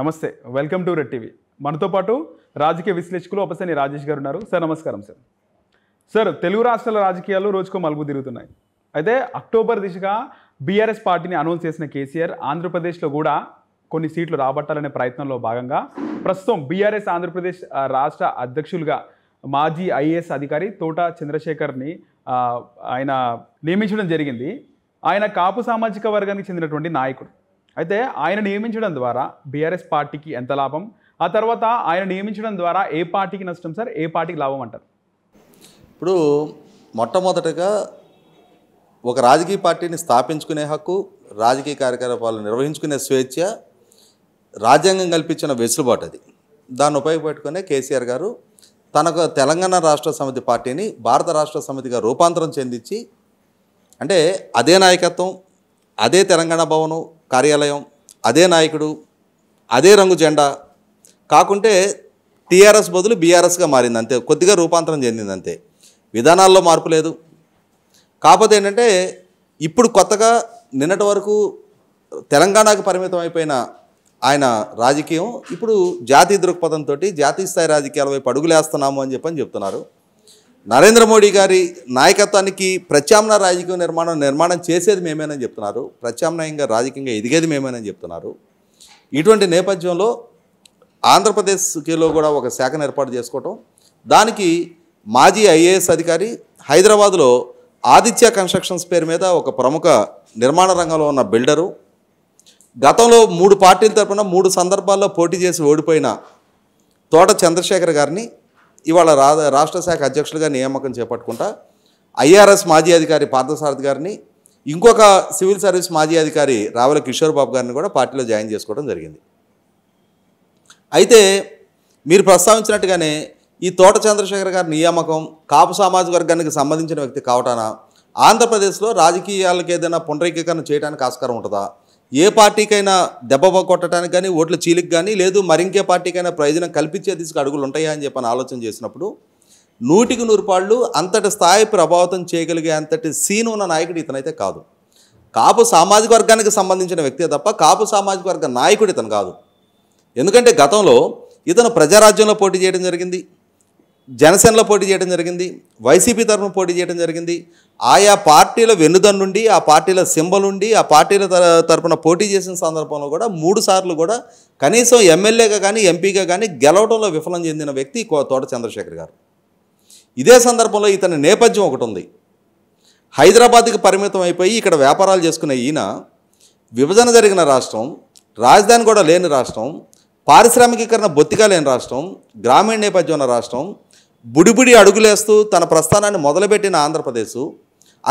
నమస్తే welcome to red TV మనతో పాటు రాజకీయ విశ్లేషకులు ఒకసారి రాజేష్ గారు ఉన్నారు సార్ నమస్కారం సార్ సార్ తెలుగు రాష్ట్రాల రాజకీయాలు రోజుకో మలుపు తిరుగుతున్నాయి అయితే అక్టోబర్ దిశగా బీఆర్ఎస్ పార్టీని అనౌన్స్ చేసిన కేసీఆర్ ఆంధ్రప్రదేశ్లో కూడా కొన్ని సీట్లు రాబట్టాలనే ప్రయత్నంలో భాగంగా ప్రస్తుతం బీఆర్ఎస్ ఆంధ్రప్రదేశ్ రాష్ట్ర అధ్యక్షులుగా మాజీ ఐఏఎస్ అధికారి తోట చంద్రశేఖర్ని ఆయన నియమించడం జరిగింది ఆయన కాపు సామాజిక వర్గానికి చెందినటువంటి నాయకుడు అయితే ఆయన నియమించడం ద్వారా బీఆర్ఎస్ పార్టీకి ఎంత లాభం ఆ తర్వాత ఆయన నియమించడం ద్వారా ఏ పార్టీకి నష్టం సార్ ఏ పార్టీకి లాభం అంటారు ఇప్పుడు మొట్టమొదటగా ఒక రాజకీయ పార్టీని స్థాపించుకునే హక్కు రాజకీయ కార్యకలాపాలు నిర్వహించుకునే స్వేచ్ఛ రాజ్యాంగం కల్పించిన వెసులుబాటు అది దాన్ని ఉపయోగపెట్టుకునే కేసీఆర్ గారు తనకు తెలంగాణ రాష్ట్ర సమితి పార్టీని భారత రాష్ట్ర సమితిగా రూపాంతరం చెందించి అంటే అదే నాయకత్వం అదే తెలంగాణ భవనం కార్యాలయం అదే నాయకుడు అదే రంగు జెండా కాకుంటే టీఆర్ఎస్ బదులు బీఆర్ఎస్గా మారింది అంతే కొద్దిగా రూపాంతరం చెందింది అంతే విధానాల్లో మార్పు లేదు కాకపోతే ఏంటంటే ఇప్పుడు కొత్తగా నిన్నటి వరకు తెలంగాణకు పరిమితం అయిపోయిన ఆయన రాజకీయం ఇప్పుడు జాతీయ దృక్పథంతో జాతీయ స్థాయి రాజకీయాల వైపు అడుగులేస్తున్నాము అని చెప్పని చెప్తున్నారు నరేంద్ర మోడీ గారి నాయకత్వానికి ప్రత్యామ్నాయ రాజకీయ నిర్మాణం నిర్మాణం చేసేది మేమేనని చెప్తున్నారు ప్రత్యామ్నాయంగా రాజకీయంగా ఎదిగేది మేమేనని చెప్తున్నారు ఇటువంటి నేపథ్యంలో ఆంధ్రప్రదేశ్కిలో కూడా ఒక శాఖను ఏర్పాటు చేసుకోవటం దానికి మాజీ ఐఏఎస్ అధికారి హైదరాబాద్లో ఆదిత్య కన్స్ట్రక్షన్స్ పేరు మీద ఒక ప్రముఖ నిర్మాణ రంగంలో ఉన్న బిల్డరు గతంలో మూడు పార్టీల తరపున మూడు సందర్భాల్లో పోటీ చేసి ఓడిపోయిన తోట చంద్రశేఖర్ గారిని ఇవాళ రా రాష్ట్ర శాఖ అధ్యక్షులుగా నియామకం చేపట్టుకుంటా ఐఆర్ఎస్ మాజీ అధికారి పార్థసారథి గారిని ఇంకొక సివిల్ సర్వీస్ మాజీ అధికారి రావుల కిషోర్ బాబు గారిని కూడా పార్టీలో జాయిన్ చేసుకోవడం జరిగింది అయితే మీరు ప్రస్తావించినట్టుగానే ఈ తోట చంద్రశేఖర్ గారి నియామకం కాపు సామాజిక వర్గానికి సంబంధించిన వ్యక్తి కావటాన ఆంధ్రప్రదేశ్లో రాజకీయాలకు ఏదైనా పునరీకీకరణ చేయడానికి ఆస్కారం ఉంటుందా ఏ పార్టీకైనా దెబ్బ కొట్టడానికి కానీ ఓట్ల చీలికి కానీ లేదు మరింకే పార్టీకైనా ప్రయోజనం కల్పించే తీసుకు అడుగులు ఉంటాయా అని చెప్పని ఆలోచన చేసినప్పుడు నూటికి నూరు పాళ్ళు అంతటి స్థాయి ప్రభావితం చేయగలిగే అంతటి సీన్ ఉన్న నాయకుడు ఇతనైతే కాదు కాపు సామాజిక వర్గానికి సంబంధించిన వ్యక్తే తప్ప కాపు సామాజిక వర్గ నాయకుడు ఇతను కాదు ఎందుకంటే గతంలో ఇతను ప్రజారాజ్యంలో పోటీ చేయడం జరిగింది జనసేనలో పోటీ చేయడం జరిగింది వైసీపీ తరఫున పోటీ చేయడం జరిగింది ఆయా పార్టీల వెన్నుదన్నుండి ఆ పార్టీల సింబల్ ఉండి ఆ పార్టీల తరఫున పోటీ చేసిన సందర్భంలో కూడా మూడు సార్లు కూడా కనీసం ఎమ్మెల్యేగా కానీ ఎంపీగా కానీ గెలవడంలో విఫలం చెందిన వ్యక్తి తోట చంద్రశేఖర్ గారు ఇదే సందర్భంలో ఇతని నేపథ్యం ఒకటి ఉంది హైదరాబాద్కి పరిమితం అయిపోయి ఇక్కడ వ్యాపారాలు చేసుకునే ఈయన విభజన జరిగిన రాష్ట్రం రాజధాని కూడా లేని రాష్ట్రం పారిశ్రామికీకరణ బొత్తిగా లేని రాష్ట్రం గ్రామీణ నేపథ్యం ఉన్న రాష్ట్రం బుడిబుడి అడుగులేస్తూ తన ప్రస్థానాన్ని మొదలుపెట్టిన ఆంధ్రప్రదేశ్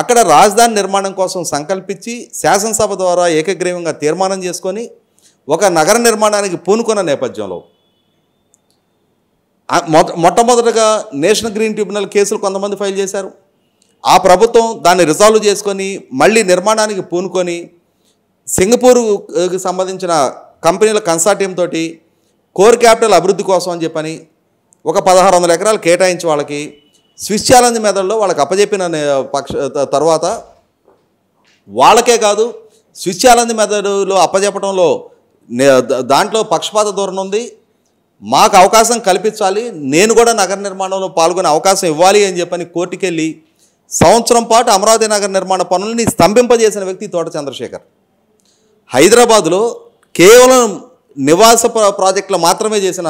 అక్కడ రాజధాని నిర్మాణం కోసం సంకల్పించి శాసనసభ ద్వారా ఏకగ్రీవంగా తీర్మానం చేసుకొని ఒక నగర నిర్మాణానికి పూనుకున్న నేపథ్యంలో మొట్టమొదటగా నేషనల్ గ్రీన్ ట్రిబ్యునల్ కేసులు కొంతమంది ఫైల్ చేశారు ఆ ప్రభుత్వం దాన్ని రిజాల్వ్ చేసుకొని మళ్ళీ నిర్మాణానికి పూనుకొని సింగపూర్కి సంబంధించిన కంపెనీల కన్సార్టియం తోటి కోర్ క్యాపిటల్ అభివృద్ధి కోసం అని చెప్పని ఒక పదహారు వందల ఎకరాలు కేటాయించి వాళ్ళకి స్విస్ ఛాలెంజ్ మెథడ్లో వాళ్ళకి అప్పజెప్పిన పక్ష తర్వాత వాళ్ళకే కాదు స్విస్ ఛాలెంజ్ మెథడ్లో అప్పజెప్పడంలో దాంట్లో పక్షపాత ధోరణ ఉంది మాకు అవకాశం కల్పించాలి నేను కూడా నగర నిర్మాణంలో పాల్గొనే అవకాశం ఇవ్వాలి అని చెప్పని కోర్టుకెళ్ళి సంవత్సరం పాటు అమరావతి నగర నిర్మాణ పనులని స్తంభింపజేసిన వ్యక్తి తోట చంద్రశేఖర్ హైదరాబాదులో కేవలం నివాస ప్రాజెక్టులు మాత్రమే చేసిన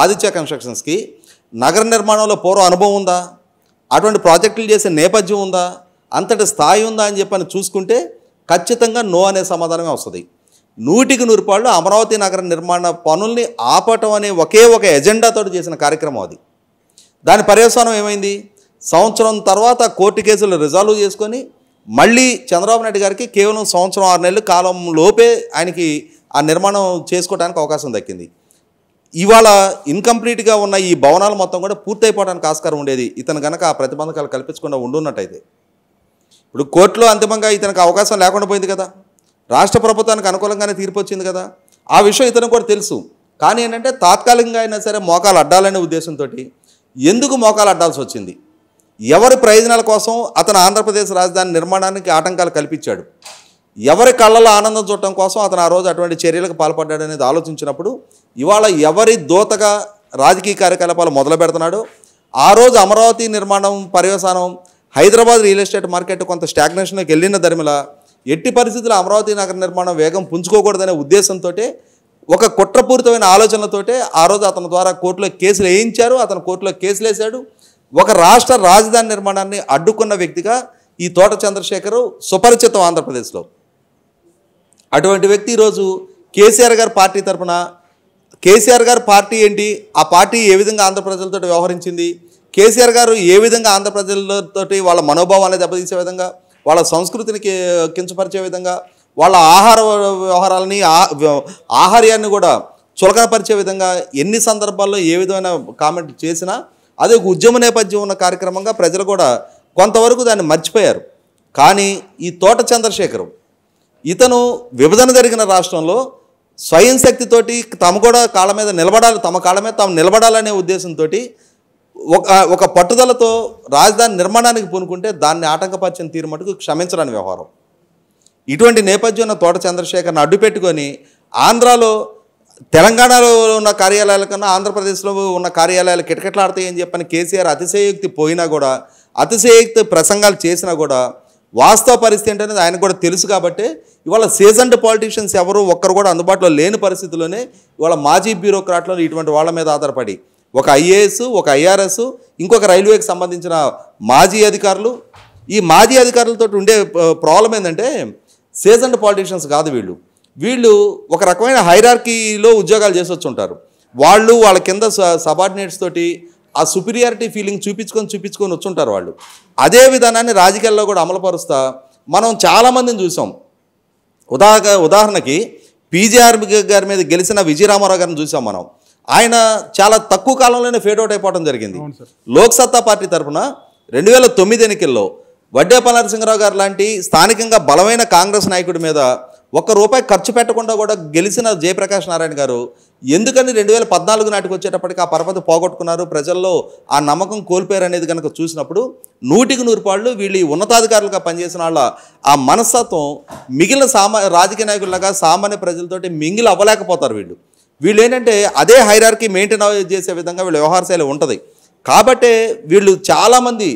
ఆదిత్య కన్స్ట్రక్షన్స్కి నగర నిర్మాణంలో పూర్వ అనుభవం ఉందా అటువంటి ప్రాజెక్టులు చేసే నేపథ్యం ఉందా అంతటి స్థాయి ఉందా అని చెప్పని చూసుకుంటే ఖచ్చితంగా నో అనే సమాధానమే వస్తుంది నూటికి నూరు పాళ్ళు అమరావతి నగర నిర్మాణ పనుల్ని ఆపటం అనే ఒకే ఒక ఎజెండాతో చేసిన కార్యక్రమం అది దాని పర్యవసానం ఏమైంది సంవత్సరం తర్వాత కోర్టు కేసులు రిజాల్వ్ చేసుకొని మళ్ళీ చంద్రబాబు నాయుడు గారికి కేవలం సంవత్సరం ఆరు నెలలు కాలం లోపే ఆయనకి ఆ నిర్మాణం చేసుకోవడానికి అవకాశం దక్కింది ఇవాళ ఇన్కంప్లీట్గా ఉన్న ఈ భవనాలు మొత్తం కూడా పూర్తయిపోవడానికి ఆస్కారం ఉండేది ఇతను కనుక ఆ ప్రతిబంధకాలు కల్పించకుండా ఉండున్నట్టయితే ఇప్పుడు కోర్టులో అంతిమంగా ఇతనికి అవకాశం లేకుండా పోయింది కదా రాష్ట్ర ప్రభుత్వానికి అనుకూలంగానే తీర్పు వచ్చింది కదా ఆ విషయం ఇతను కూడా తెలుసు కానీ ఏంటంటే తాత్కాలికంగా అయినా సరే మోకాలు అడ్డాలనే ఉద్దేశంతో ఎందుకు మోకాలు అడ్డాల్సి వచ్చింది ఎవరి ప్రయోజనాల కోసం అతను ఆంధ్రప్రదేశ్ రాజధాని నిర్మాణానికి ఆటంకాలు కల్పించాడు ఎవరి కళ్ళలో ఆనందం చూడటం కోసం అతను ఆ రోజు అటువంటి చర్యలకు పాల్పడ్డాడనేది ఆలోచించినప్పుడు ఇవాళ ఎవరి దోతగా రాజకీయ కార్యకలాపాలు మొదలు పెడుతున్నాడు ఆ రోజు అమరావతి నిర్మాణం పర్యవసానం హైదరాబాద్ రియల్ ఎస్టేట్ మార్కెట్ కొంత స్టాగ్నేషన్కి వెళ్ళిన ధర్మిల ఎట్టి పరిస్థితుల్లో అమరావతి నగర నిర్మాణం వేగం పుంజుకోకూడదనే ఉద్దేశంతో ఒక కుట్రపూరితమైన ఆలోచనలతోటే ఆ రోజు అతని ద్వారా కోర్టులో కేసులు వేయించారు అతను కోర్టులో కేసులు వేశాడు ఒక రాష్ట్ర రాజధాని నిర్మాణాన్ని అడ్డుకున్న వ్యక్తిగా ఈ తోట చంద్రశేఖరు సుపరిచితం ఆంధ్రప్రదేశ్లో అటువంటి వ్యక్తి ఈరోజు కేసీఆర్ గారు పార్టీ తరఫున కేసీఆర్ గారు పార్టీ ఏంటి ఆ పార్టీ ఏ విధంగా ఆంధ్ర ప్రజలతో వ్యవహరించింది కేసీఆర్ గారు ఏ విధంగా ఆంధ్ర ప్రజలతోటి వాళ్ళ మనోభావాన్ని దెబ్బతీసే విధంగా వాళ్ళ సంస్కృతిని కించపరిచే విధంగా వాళ్ళ ఆహార వ్యవహారాలని ఆహార్యాన్ని కూడా చులకనపరిచే విధంగా ఎన్ని సందర్భాల్లో ఏ విధమైన కామెంట్ చేసినా అదే ఒక ఉద్యమ నేపథ్యం ఉన్న కార్యక్రమంగా ప్రజలు కూడా కొంతవరకు దాన్ని మర్చిపోయారు కానీ ఈ తోట చంద్రశేఖరం ఇతను విభజన జరిగిన రాష్ట్రంలో స్వయం శక్తితోటి తమ కూడా కాళ్ళ మీద నిలబడాలి తమ కాళ్ళ మీద తాము నిలబడాలనే ఉద్దేశంతో ఒక ఒక పట్టుదలతో రాజధాని నిర్మాణానికి పూనుకుంటే దాన్ని ఆటంకపరిచిన తీరు మటుకు క్షమించడానికి వ్యవహారం ఇటువంటి నేపథ్యంలో తోట చంద్రశేఖర్ని అడ్డు పెట్టుకొని ఆంధ్రాలో తెలంగాణలో ఉన్న కార్యాలయాల కన్నా ఆంధ్రప్రదేశ్లో ఉన్న కార్యాలయాలు కిటకిటలాడతాయని చెప్పని కేసీఆర్ అతిశయోక్తి పోయినా కూడా అతిశయోక్తి ప్రసంగాలు చేసినా కూడా వాస్తవ పరిస్థితి ఏంటనేది ఆయనకు కూడా తెలుసు కాబట్టి ఇవాళ సీజన్డ్ పాలిటీషియన్స్ ఎవరు ఒక్కరు కూడా అందుబాటులో లేని పరిస్థితిలోనే ఇవాళ మాజీ బ్యూరోక్రాట్లు ఇటువంటి వాళ్ళ మీద ఆధారపడి ఒక ఐఏఎస్ ఒక ఐఆర్ఎస్ ఇంకొక రైల్వేకి సంబంధించిన మాజీ అధికారులు ఈ మాజీ అధికారులతో ఉండే ప్రాబ్లం ఏంటంటే సీజన్డ్ పాలిటీషియన్స్ కాదు వీళ్ళు వీళ్ళు ఒక రకమైన హైరార్కీలో ఉద్యోగాలు చేసొచ్చుంటారు వాళ్ళు వాళ్ళ కింద సబార్డినేట్స్ తోటి ఆ సుపీరియారిటీ ఫీలింగ్ చూపించుకొని చూపించుకొని వచ్చుంటారు వాళ్ళు అదే విధానాన్ని రాజకీయాల్లో కూడా పరుస్తా మనం చాలామందిని చూసాం ఉదాహరణ ఉదాహరణకి పీజీఆర్బి గారి మీద గెలిచిన విజయరామారావు గారిని చూసాం మనం ఆయన చాలా తక్కువ కాలంలోనే ఫేడౌట్ అయిపోవడం జరిగింది లోక్సత్తా పార్టీ తరఫున రెండు వేల తొమ్మిది ఎన్నికల్లో వడ్డేపల్లి నరసింహరావు గారు లాంటి స్థానికంగా బలమైన కాంగ్రెస్ నాయకుడి మీద ఒక్క రూపాయి ఖర్చు పెట్టకుండా కూడా గెలిచిన జయప్రకాష్ నారాయణ గారు ఎందుకని రెండు వేల పద్నాలుగు నాటికి వచ్చేటప్పటికి ఆ పరపతి పోగొట్టుకున్నారు ప్రజల్లో ఆ నమ్మకం కోల్పోయారు అనేది కనుక చూసినప్పుడు నూటికి నూరు పాళ్ళు వీళ్ళు ఉన్నతాధికారులుగా పనిచేసిన వాళ్ళ ఆ మనస్తత్వం మిగిలిన సామా రాజకీయ నాయకులుగా సామాన్య ప్రజలతోటి మింగిలి అవ్వలేకపోతారు వీళ్ళు వీళ్ళు ఏంటంటే అదే హైరార్కి మెయింటైన్ చేసే విధంగా వీళ్ళ వ్యవహార శైలి ఉంటుంది కాబట్టే వీళ్ళు చాలామంది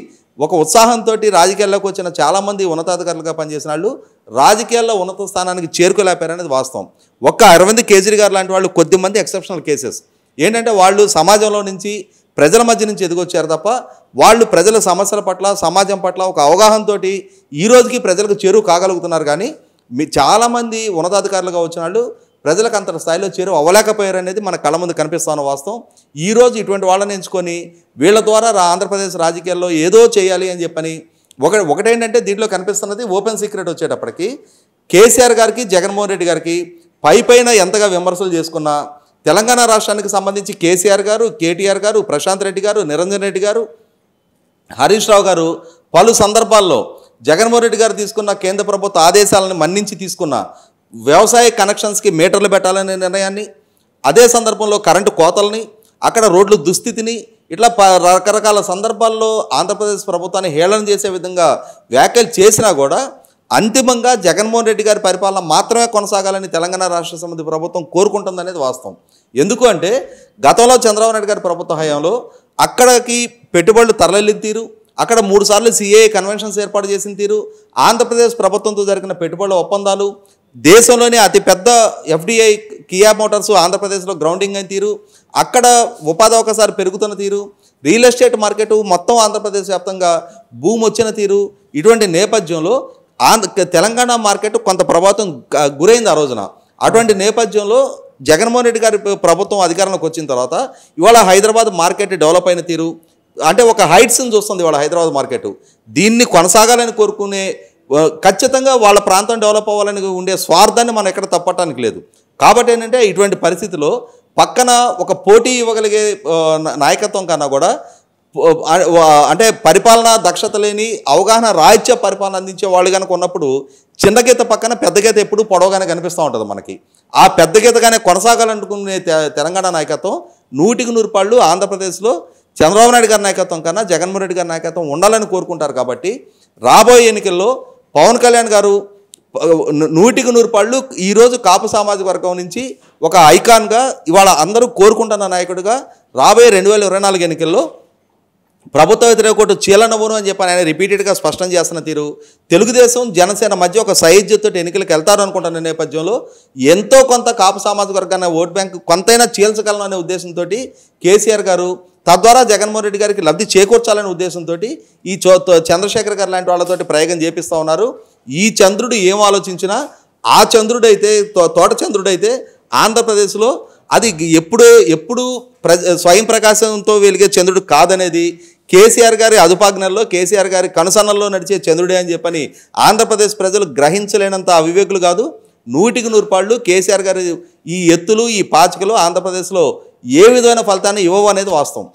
ఒక ఉత్సాహంతో రాజకీయాల్లోకి వచ్చిన చాలామంది ఉన్నతాధికారులుగా పనిచేసిన వాళ్ళు రాజకీయాల్లో ఉన్నత స్థానానికి చేరుకోలేపారనేది వాస్తవం ఒక్క అరవింద్ కేజ్రీవాల్ లాంటి వాళ్ళు కొద్దిమంది ఎక్సెప్షనల్ కేసెస్ ఏంటంటే వాళ్ళు సమాజంలో నుంచి ప్రజల మధ్య నుంచి ఎదిగొచ్చారు తప్ప వాళ్ళు ప్రజల సమస్యల పట్ల సమాజం పట్ల ఒక అవగాహనతో ఈ రోజుకి ప్రజలకు చేరువు కాగలుగుతున్నారు కానీ మీ చాలామంది ఉన్నతాధికారులుగా వచ్చిన వాళ్ళు ప్రజలకు అంత స్థాయిలో చేరువ అవ్వలేకపోయారు అనేది మన కళ్ళ ముందు కనిపిస్తున్న వాస్తవం ఈరోజు ఇటువంటి వాళ్ళని ఎంచుకొని వీళ్ళ ద్వారా ఆంధ్రప్రదేశ్ రాజకీయాల్లో ఏదో చేయాలి అని చెప్పని ఒక ఒకటేంటంటే దీంట్లో కనిపిస్తున్నది ఓపెన్ సీక్రెట్ వచ్చేటప్పటికి కేసీఆర్ గారికి జగన్మోహన్ రెడ్డి గారికి పై పైన ఎంతగా విమర్శలు చేసుకున్నా తెలంగాణ రాష్ట్రానికి సంబంధించి కేసీఆర్ గారు కేటీఆర్ గారు ప్రశాంత్ రెడ్డి గారు నిరంజన్ రెడ్డి గారు హరీష్ రావు గారు పలు సందర్భాల్లో జగన్మోహన్ రెడ్డి గారు తీసుకున్న కేంద్ర ప్రభుత్వ ఆదేశాలను మన్నించి తీసుకున్న వ్యవసాయ కనెక్షన్స్కి మీటర్లు పెట్టాలనే నిర్ణయాన్ని అదే సందర్భంలో కరెంటు కోతల్ని అక్కడ రోడ్లు దుస్థితిని ఇట్లా రకరకాల సందర్భాల్లో ఆంధ్రప్రదేశ్ ప్రభుత్వాన్ని హేళన చేసే విధంగా వ్యాఖ్యలు చేసినా కూడా అంతిమంగా జగన్మోహన్ రెడ్డి గారి పరిపాలన మాత్రమే కొనసాగాలని తెలంగాణ రాష్ట్ర సమితి ప్రభుత్వం కోరుకుంటుందనేది వాస్తవం ఎందుకు అంటే గతంలో చంద్రబాబు నాయుడు గారి ప్రభుత్వ హయాంలో అక్కడికి పెట్టుబడులు తరలిన తీరు అక్కడ మూడుసార్లు సిఏఏ కన్వెన్షన్స్ ఏర్పాటు చేసిన తీరు ఆంధ్రప్రదేశ్ ప్రభుత్వంతో జరిగిన పెట్టుబడుల ఒప్పందాలు దేశంలోనే అతిపెద్ద ఎఫ్డిఐ కియా మోటార్స్ ఆంధ్రప్రదేశ్లో గ్రౌండింగ్ అయిన తీరు అక్కడ ఉపాధి ఒకసారి పెరుగుతున్న తీరు రియల్ ఎస్టేట్ మార్కెట్ మొత్తం ఆంధ్రప్రదేశ్ వ్యాప్తంగా భూమి వచ్చిన తీరు ఇటువంటి నేపథ్యంలో ఆంధ్ర తెలంగాణ మార్కెట్ కొంత ప్రభావితం గురైంది ఆ రోజున అటువంటి నేపథ్యంలో జగన్మోహన్ రెడ్డి గారి ప్రభుత్వం అధికారంలోకి వచ్చిన తర్వాత ఇవాళ హైదరాబాద్ మార్కెట్ డెవలప్ అయిన తీరు అంటే ఒక హైట్స్ని చూస్తుంది ఇవాళ హైదరాబాద్ మార్కెట్ దీన్ని కొనసాగాలని కోరుకునే ఖచ్చితంగా వాళ్ళ ప్రాంతం డెవలప్ అవ్వాలని ఉండే స్వార్థాన్ని మనం ఎక్కడ తప్పటానికి లేదు కాబట్టి ఏంటంటే ఇటువంటి పరిస్థితిలో పక్కన ఒక పోటీ ఇవ్వగలిగే నాయకత్వం కన్నా కూడా అంటే పరిపాలన దక్షత లేని అవగాహన రాజ్య పరిపాలన అందించే వాళ్ళు కనుక ఉన్నప్పుడు చిన్న గీత పక్కన పెద్ద గీత ఎప్పుడు పొడవగానే కనిపిస్తూ ఉంటుంది మనకి ఆ పెద్ద గీతగానే కొనసాగాలనుకునే తెలంగాణ నాయకత్వం నూటికి నూరు పళ్ళు ఆంధ్రప్రదేశ్లో చంద్రబాబు నాయుడు గారి నాయకత్వం కన్నా జగన్మోహన్ రెడ్డి గారి నాయకత్వం ఉండాలని కోరుకుంటారు కాబట్టి రాబోయే ఎన్నికల్లో పవన్ కళ్యాణ్ గారు నూటికి నూరు పళ్ళు ఈరోజు కాపు సామాజిక వర్గం నుంచి ఒక ఐకాన్గా ఇవాళ అందరూ కోరుకుంటున్న నాయకుడిగా రాబోయే రెండు వేల ఇరవై నాలుగు ఎన్నికల్లో ప్రభుత్వ వ్యతిరేకటి చీలనవ్వును అని చెప్పి ఆయన రిపీటెడ్గా స్పష్టం చేస్తున్న తీరు తెలుగుదేశం జనసేన మధ్య ఒక సైజ్యతో ఎన్నికలకు వెళ్తారు అనుకుంటున్న నేపథ్యంలో ఎంతో కొంత కాపు సామాజిక వర్గాన్ని ఓట్ బ్యాంక్ కొంతైనా చీల్చగలను అనే ఉద్దేశంతో కేసీఆర్ గారు తద్వారా జగన్మోహన్ రెడ్డి గారికి లబ్ధి చేకూర్చాలనే ఉద్దేశంతో ఈ చంద్రశేఖర్ గారు లాంటి వాళ్ళతోటి ప్రయోగం చేపిస్తూ ఉన్నారు ఈ చంద్రుడు ఏం ఆలోచించినా ఆ చంద్రుడైతే తోట చంద్రుడైతే ఆంధ్రప్రదేశ్లో అది ఎప్పుడు ఎప్పుడు ప్ర స్వయం ప్రకాశంతో వెలిగే చంద్రుడు కాదనేది కేసీఆర్ గారి అదుపాజ్ఞల్లో కేసీఆర్ గారి కనుసన్నల్లో నడిచే చంద్రుడే అని చెప్పని ఆంధ్రప్రదేశ్ ప్రజలు గ్రహించలేనంత అవివేకులు కాదు నూటికి నూరు పాళ్ళు కేసీఆర్ గారి ఈ ఎత్తులు ఈ పాచికలు ఆంధ్రప్రదేశ్లో ఏ విధమైన ఫలితాన్ని ఇవ్వవు అనేది వాస్తవం